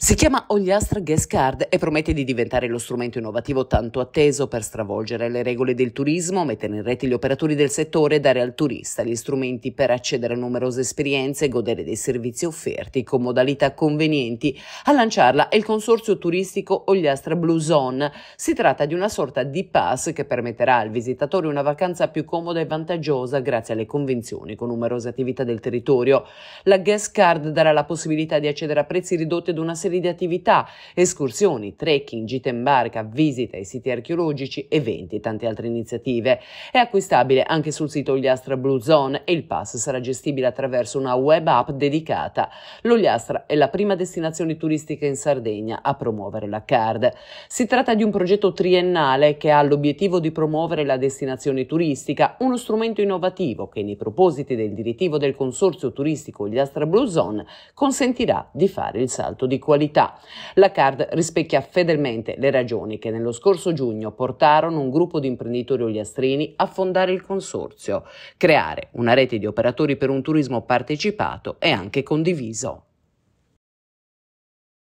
Si chiama Ogliastra Guest Card e promette di diventare lo strumento innovativo tanto atteso per stravolgere le regole del turismo, mettere in rete gli operatori del settore e dare al turista gli strumenti per accedere a numerose esperienze e godere dei servizi offerti con modalità convenienti. A lanciarla è il consorzio turistico Ogliastra Blue Zone. Si tratta di una sorta di pass che permetterà al visitatore una vacanza più comoda e vantaggiosa grazie alle convenzioni con numerose attività del territorio. La Guest Card darà la possibilità di accedere a prezzi ridotti ad una serie serie di attività, escursioni, trekking, gite in barca, visite ai siti archeologici, eventi e tante altre iniziative. È acquistabile anche sul sito Ogliastra Blue Zone e il pass sarà gestibile attraverso una web app dedicata. L'Ogliastra è la prima destinazione turistica in Sardegna a promuovere la card. Si tratta di un progetto triennale che ha l'obiettivo di promuovere la destinazione turistica, uno strumento innovativo che nei propositi del direttivo del Consorzio Turistico Ogliastra Blue Zone consentirà di fare il salto di qualità qualità. La card rispecchia fedelmente le ragioni che nello scorso giugno portarono un gruppo di imprenditori oliastrini a fondare il consorzio, creare una rete di operatori per un turismo partecipato e anche condiviso.